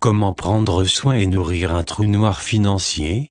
Comment prendre soin et nourrir un trou noir financier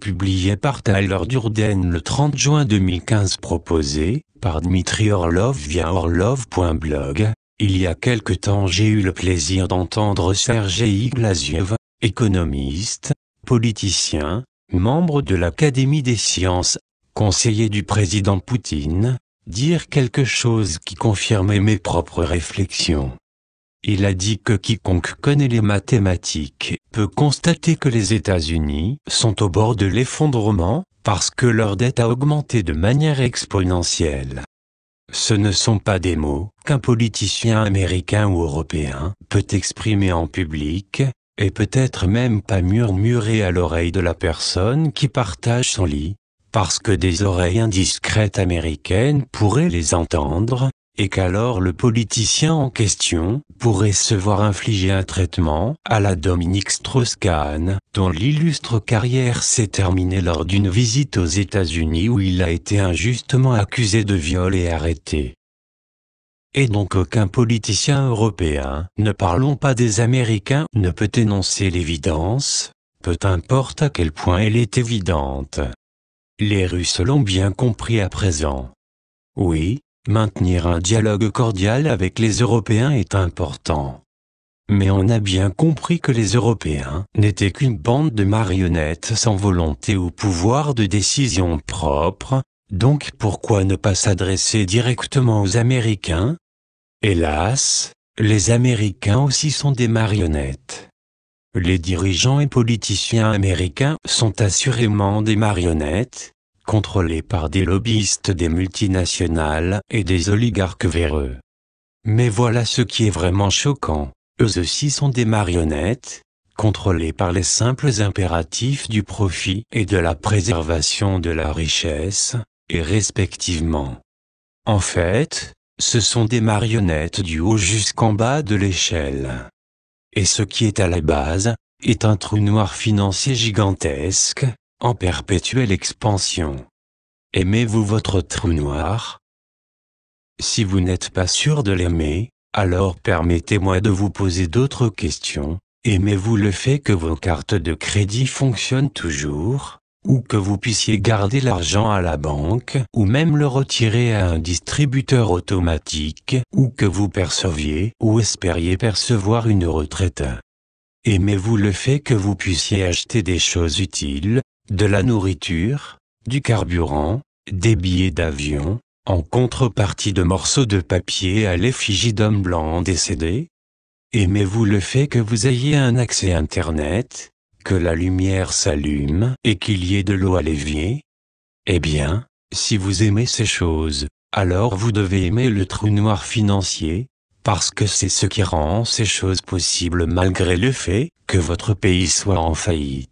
Publié par Tyler Durden le 30 juin 2015 proposé par Dmitri Orlov via orlov.blog. Il y a quelque temps j'ai eu le plaisir d'entendre Sergei Glaziev, économiste, politicien, membre de l'Académie des sciences, conseiller du président Poutine, dire quelque chose qui confirmait mes propres réflexions. Il a dit que quiconque connaît les mathématiques peut constater que les États-Unis sont au bord de l'effondrement parce que leur dette a augmenté de manière exponentielle. Ce ne sont pas des mots qu'un politicien américain ou européen peut exprimer en public, et peut-être même pas murmurer à l'oreille de la personne qui partage son lit, parce que des oreilles indiscrètes américaines pourraient les entendre, et qu'alors le politicien en question pourrait se voir infliger un traitement à la Dominique Strauss-Kahn, dont l'illustre carrière s'est terminée lors d'une visite aux États-Unis où il a été injustement accusé de viol et arrêté. Et donc aucun politicien européen, ne parlons pas des Américains, ne peut énoncer l'évidence, peu importe à quel point elle est évidente. Les Russes l'ont bien compris à présent. Oui, Maintenir un dialogue cordial avec les Européens est important. Mais on a bien compris que les Européens n'étaient qu'une bande de marionnettes sans volonté ou pouvoir de décision propre, donc pourquoi ne pas s'adresser directement aux Américains Hélas, les Américains aussi sont des marionnettes. Les dirigeants et politiciens américains sont assurément des marionnettes, contrôlés par des lobbyistes des multinationales et des oligarques véreux. Mais voilà ce qui est vraiment choquant, eux aussi sont des marionnettes, contrôlés par les simples impératifs du profit et de la préservation de la richesse, et respectivement. En fait, ce sont des marionnettes du haut jusqu'en bas de l'échelle. Et ce qui est à la base, est un trou noir financier gigantesque, en perpétuelle expansion. Aimez-vous votre trou noir Si vous n'êtes pas sûr de l'aimer, alors permettez-moi de vous poser d'autres questions. Aimez-vous le fait que vos cartes de crédit fonctionnent toujours ou que vous puissiez garder l'argent à la banque, ou même le retirer à un distributeur automatique, ou que vous perceviez ou espériez percevoir une retraite. Aimez-vous le fait que vous puissiez acheter des choses utiles, de la nourriture, du carburant, des billets d'avion, en contrepartie de morceaux de papier à l'effigie d'hommes blancs décédés Aimez-vous le fait que vous ayez un accès Internet, que la lumière s'allume et qu'il y ait de l'eau à l'évier Eh bien, si vous aimez ces choses, alors vous devez aimer le trou noir financier, parce que c'est ce qui rend ces choses possibles malgré le fait que votre pays soit en faillite.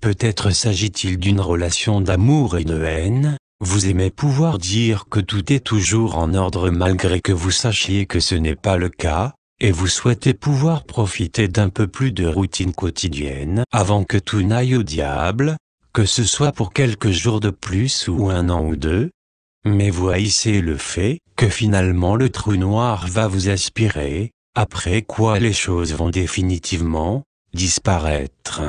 Peut-être s'agit-il d'une relation d'amour et de haine, vous aimez pouvoir dire que tout est toujours en ordre malgré que vous sachiez que ce n'est pas le cas, et vous souhaitez pouvoir profiter d'un peu plus de routine quotidienne avant que tout n'aille au diable, que ce soit pour quelques jours de plus ou un an ou deux, mais vous haïssez le fait que finalement le trou noir va vous aspirer, après quoi les choses vont définitivement disparaître.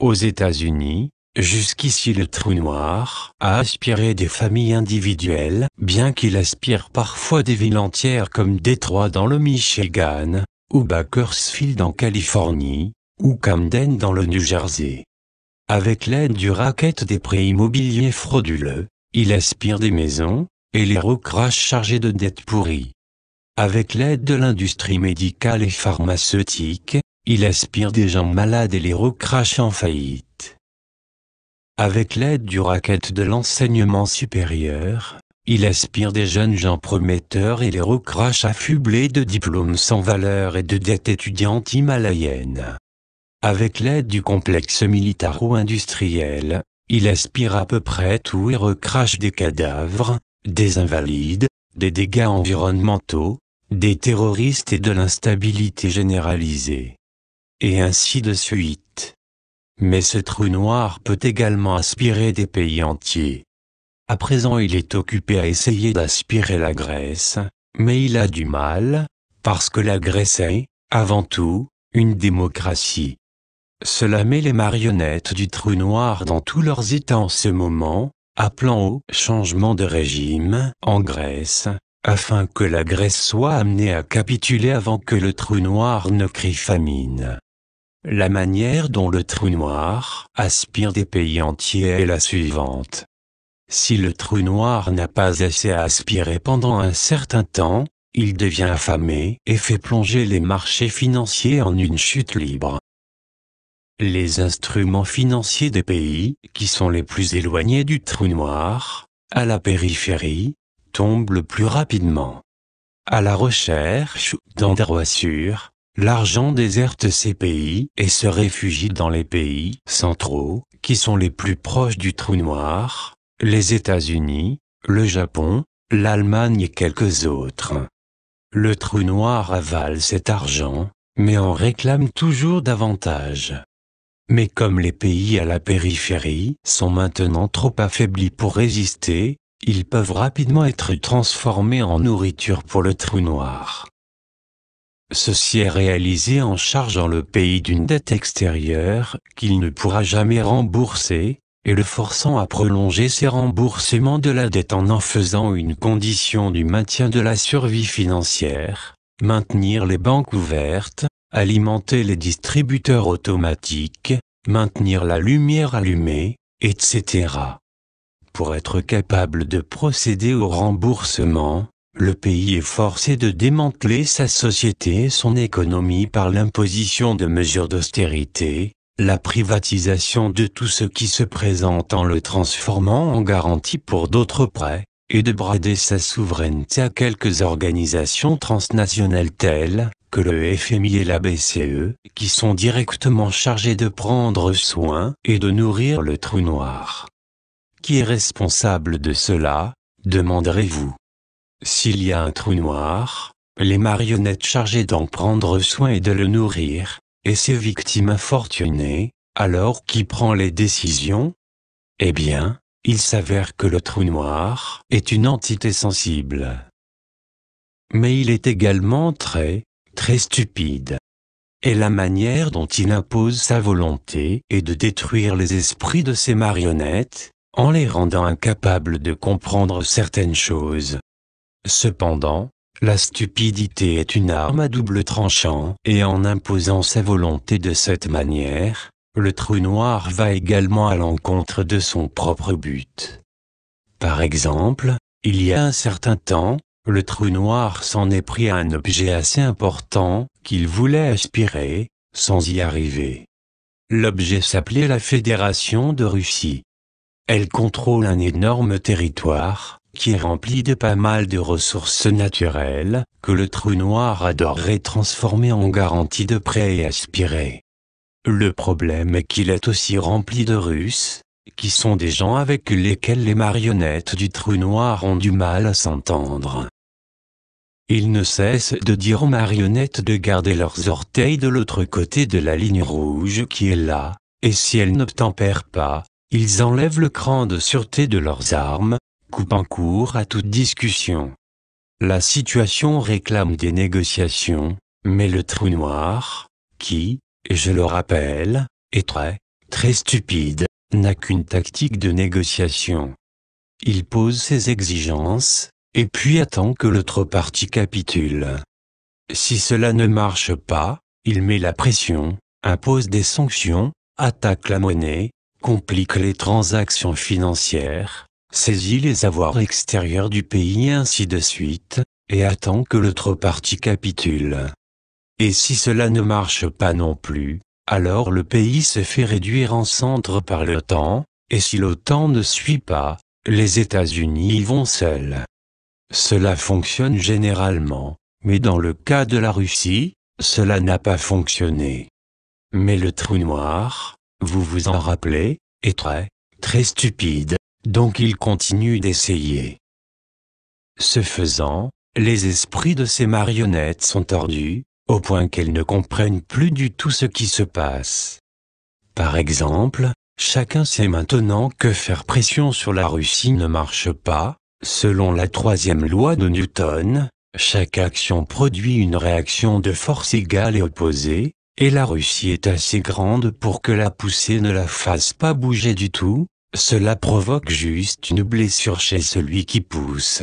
Aux États-Unis, jusqu'ici le trou noir a aspiré des familles individuelles, bien qu'il aspire parfois des villes entières comme Détroit dans le Michigan, ou Bakersfield en Californie, ou Camden dans le New Jersey. Avec l'aide du racket des prêts immobiliers frauduleux, il aspire des maisons, et les recrache chargés de dettes pourries. Avec l'aide de l'industrie médicale et pharmaceutique, il aspire des gens malades et les recrache en faillite. Avec l'aide du racket de l'enseignement supérieur, il aspire des jeunes gens prometteurs et les recrache affublés de diplômes sans valeur et de dettes étudiantes himalayennes. Avec l'aide du complexe militaro-industriel, il aspire à peu près tout et recrache des cadavres, des invalides, des dégâts environnementaux, des terroristes et de l'instabilité généralisée et ainsi de suite. Mais ce trou noir peut également aspirer des pays entiers. À présent il est occupé à essayer d'aspirer la Grèce, mais il a du mal, parce que la Grèce est, avant tout, une démocratie. Cela met les marionnettes du trou noir dans tous leurs états en ce moment, appelant au changement de régime en Grèce, afin que la Grèce soit amenée à capituler avant que le trou noir ne crie famine. La manière dont le trou noir aspire des pays entiers est la suivante. Si le trou noir n'a pas assez à aspirer pendant un certain temps, il devient affamé et fait plonger les marchés financiers en une chute libre. Les instruments financiers des pays qui sont les plus éloignés du trou noir, à la périphérie, tombent le plus rapidement. À la recherche d'endroits sûrs, l'argent déserte ces pays et se réfugie dans les pays centraux, qui sont les plus proches du trou noir, les États-Unis, le Japon, l'Allemagne et quelques autres. Le trou noir avale cet argent, mais en réclame toujours davantage. Mais comme les pays à la périphérie sont maintenant trop affaiblis pour résister, ils peuvent rapidement être transformés en nourriture pour le trou noir. Ceci est réalisé en chargeant le pays d'une dette extérieure qu'il ne pourra jamais rembourser, et le forçant à prolonger ses remboursements de la dette en en faisant une condition du maintien de la survie financière, maintenir les banques ouvertes, alimenter les distributeurs automatiques, maintenir la lumière allumée, etc. Pour être capable de procéder au remboursement, le pays est forcé de démanteler sa société et son économie par l'imposition de mesures d'austérité, la privatisation de tout ce qui se présente en le transformant en garantie pour d'autres prêts, et de brader sa souveraineté à quelques organisations transnationales telles que le FMI et la BCE, qui sont directement chargées de prendre soin et de nourrir le trou noir. Qui est responsable de cela, demanderez-vous s'il y a un trou noir, les marionnettes chargées d'en prendre soin et de le nourrir, et ces victimes infortunées, alors qui prend les décisions Eh bien, il s'avère que le trou noir est une entité sensible. Mais il est également très, très stupide. Et la manière dont il impose sa volonté est de détruire les esprits de ses marionnettes, en les rendant incapables de comprendre certaines choses. Cependant, la stupidité est une arme à double tranchant, et en imposant sa volonté de cette manière, le trou noir va également à l'encontre de son propre but. Par exemple, il y a un certain temps, le trou noir s'en est pris à un objet assez important, qu'il voulait aspirer, sans y arriver. L'objet s'appelait la Fédération de Russie. Elle contrôle un énorme territoire, qui est rempli de pas mal de ressources naturelles, que le trou noir adorerait transformer en garantie de prêt et aspirer. Le problème est qu'il est aussi rempli de Russes, qui sont des gens avec lesquels les marionnettes du trou noir ont du mal à s'entendre. Ils ne cessent de dire aux marionnettes de garder leurs orteils de l'autre côté de la ligne rouge qui est là, et si elles n'obtempèrent pas, ils enlèvent le cran de sûreté de leurs armes, en cours à toute discussion. La situation réclame des négociations, mais le trou noir, qui, je le rappelle, est très, très stupide, n'a qu'une tactique de négociation. Il pose ses exigences, et puis attend que l'autre partie capitule. Si cela ne marche pas, il met la pression, impose des sanctions, attaque la monnaie, complique les transactions financières, saisit les avoirs extérieurs du pays ainsi de suite, et attend que l'autre partie capitule. Et si cela ne marche pas non plus, alors le pays se fait réduire en centre par l'OTAN, et si l'OTAN ne suit pas, les États-Unis y vont seuls. Cela fonctionne généralement, mais dans le cas de la Russie, cela n'a pas fonctionné. Mais le trou noir, vous vous en rappelez, est très, très stupide donc il continue d'essayer. Ce faisant, les esprits de ces marionnettes sont tordus, au point qu'elles ne comprennent plus du tout ce qui se passe. Par exemple, chacun sait maintenant que faire pression sur la Russie ne marche pas, selon la troisième loi de Newton, chaque action produit une réaction de force égale et opposée, et la Russie est assez grande pour que la poussée ne la fasse pas bouger du tout, cela provoque juste une blessure chez celui qui pousse.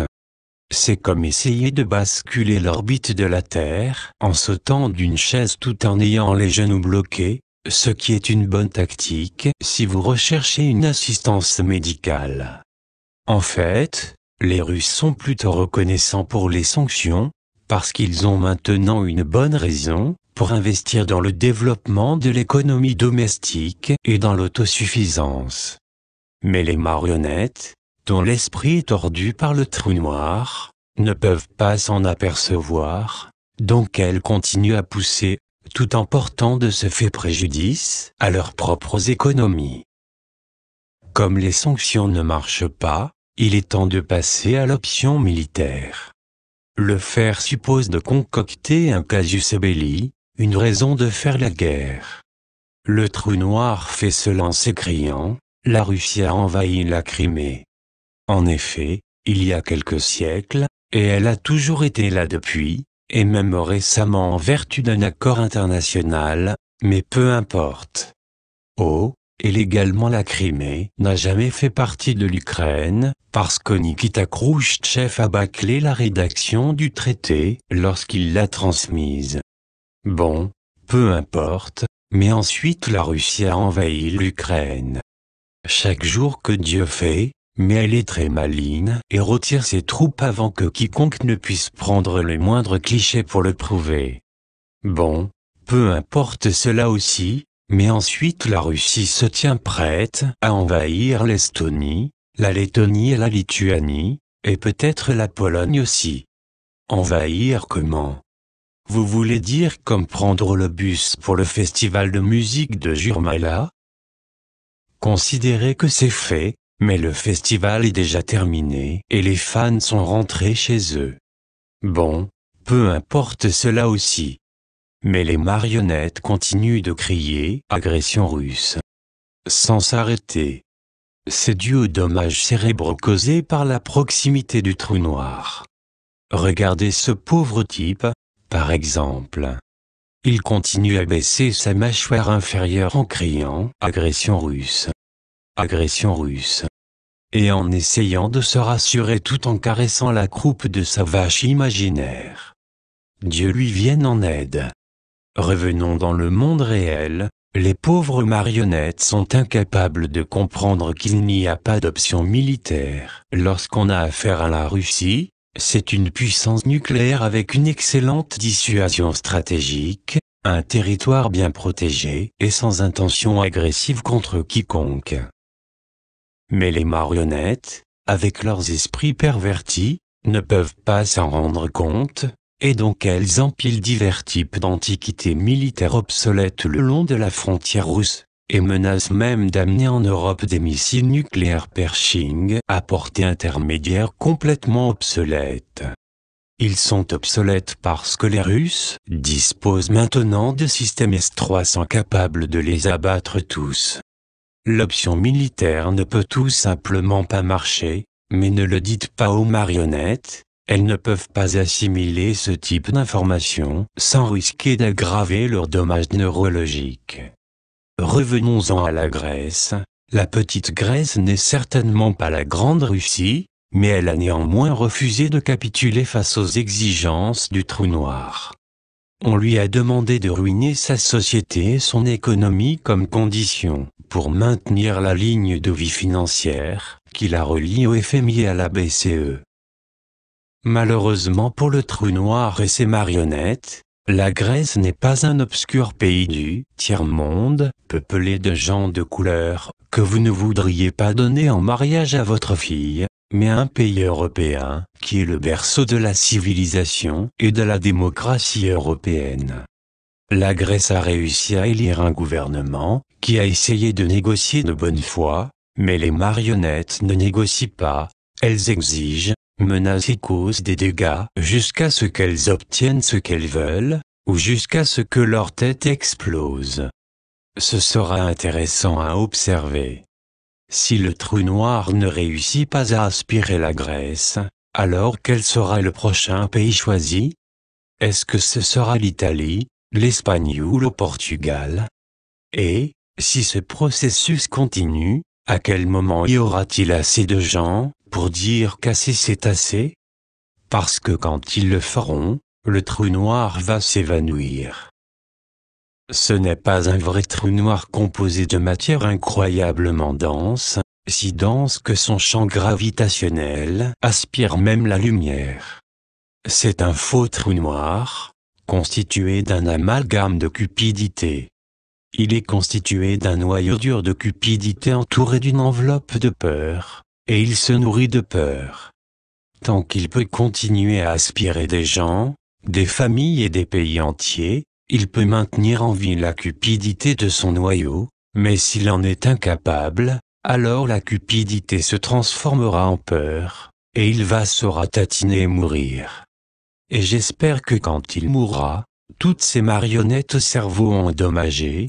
C'est comme essayer de basculer l'orbite de la Terre en sautant d'une chaise tout en ayant les genoux bloqués, ce qui est une bonne tactique si vous recherchez une assistance médicale. En fait, les Russes sont plutôt reconnaissants pour les sanctions, parce qu'ils ont maintenant une bonne raison pour investir dans le développement de l'économie domestique et dans l'autosuffisance. Mais les marionnettes, dont l'esprit est tordu par le trou noir, ne peuvent pas s'en apercevoir, donc elles continuent à pousser, tout en portant de ce fait préjudice à leurs propres économies. Comme les sanctions ne marchent pas, il est temps de passer à l'option militaire. Le faire suppose de concocter un casus belli, une raison de faire la guerre. Le trou noir fait cela en s'écriant la Russie a envahi la Crimée. En effet, il y a quelques siècles, et elle a toujours été là depuis, et même récemment en vertu d'un accord international, mais peu importe. Oh, et légalement la Crimée n'a jamais fait partie de l'Ukraine, parce que Nikita Khrouchtchev a bâclé la rédaction du traité lorsqu'il l'a transmise. Bon, peu importe, mais ensuite la Russie a envahi l'Ukraine chaque jour que Dieu fait, mais elle est très maligne et retire ses troupes avant que quiconque ne puisse prendre le moindre cliché pour le prouver. Bon, peu importe cela aussi, mais ensuite la Russie se tient prête à envahir l'Estonie, la Lettonie et la Lituanie, et peut-être la Pologne aussi. Envahir comment Vous voulez dire comme prendre le bus pour le festival de musique de Jurmala Considérez que c'est fait, mais le festival est déjà terminé et les fans sont rentrés chez eux. Bon, peu importe cela aussi. Mais les marionnettes continuent de crier agression russe. Sans s'arrêter. C'est dû au dommages cérébraux causé par la proximité du trou noir. Regardez ce pauvre type, par exemple. Il continue à baisser sa mâchoire inférieure en criant « Agression russe Agression russe !» et en essayant de se rassurer tout en caressant la croupe de sa vache imaginaire. Dieu lui vienne en aide. Revenons dans le monde réel, les pauvres marionnettes sont incapables de comprendre qu'il n'y a pas d'option militaire. Lorsqu'on a affaire à la Russie, c'est une puissance nucléaire avec une excellente dissuasion stratégique, un territoire bien protégé et sans intention agressive contre quiconque. Mais les marionnettes, avec leurs esprits pervertis, ne peuvent pas s'en rendre compte, et donc elles empilent divers types d'antiquités militaires obsolètes le long de la frontière russe et menace même d'amener en Europe des missiles nucléaires Pershing à portée intermédiaire complètement obsolètes. Ils sont obsolètes parce que les Russes disposent maintenant de systèmes S-300 capables de les abattre tous. L'option militaire ne peut tout simplement pas marcher, mais ne le dites pas aux marionnettes, elles ne peuvent pas assimiler ce type d'informations sans risquer d'aggraver leur dommages neurologique. Revenons-en à la Grèce. La petite Grèce n'est certainement pas la grande Russie, mais elle a néanmoins refusé de capituler face aux exigences du trou noir. On lui a demandé de ruiner sa société et son économie comme condition pour maintenir la ligne de vie financière qui la relie au FMI et à la BCE. Malheureusement pour le trou noir et ses marionnettes, la Grèce n'est pas un obscur pays du tiers-monde, peuplé de gens de couleur, que vous ne voudriez pas donner en mariage à votre fille, mais un pays européen, qui est le berceau de la civilisation et de la démocratie européenne. La Grèce a réussi à élire un gouvernement, qui a essayé de négocier de bonne foi, mais les marionnettes ne négocient pas, elles exigent, menacent et causent des dégâts jusqu'à ce qu'elles obtiennent ce qu'elles veulent, ou jusqu'à ce que leur tête explose. Ce sera intéressant à observer. Si le trou noir ne réussit pas à aspirer la Grèce, alors quel sera le prochain pays choisi Est-ce que ce sera l'Italie, l'Espagne ou le Portugal Et, si ce processus continue, à quel moment y aura-t-il assez de gens pour dire qu'assez c'est assez Parce que quand ils le feront, le trou noir va s'évanouir. Ce n'est pas un vrai trou noir composé de matière incroyablement dense, si dense que son champ gravitationnel aspire même la lumière. C'est un faux trou noir, constitué d'un amalgame de cupidité. Il est constitué d'un noyau dur de cupidité entouré d'une enveloppe de peur, et il se nourrit de peur. Tant qu'il peut continuer à aspirer des gens, des familles et des pays entiers, il peut maintenir en vie la cupidité de son noyau, mais s'il en est incapable, alors la cupidité se transformera en peur, et il va se ratatiner et mourir. Et j'espère que quand il mourra, toutes ces marionnettes au cerveau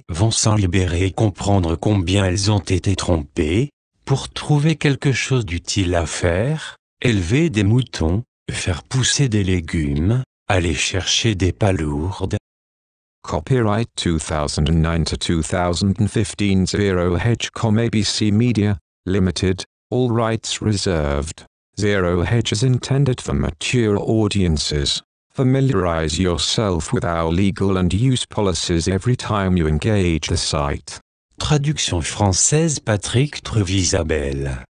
vont s'en libérer et comprendre combien elles ont été trompées, pour trouver quelque chose d'utile à faire, élever des moutons, faire pousser des légumes, aller chercher des palourdes. Copyright 2009-2015 Zero Hedgecom ABC Media, Limited, all rights reserved. Zero Hedge is intended for mature audiences. Familiarize yourself with our legal and use policies every time you engage the site. traduction française Patrick Trevisabelle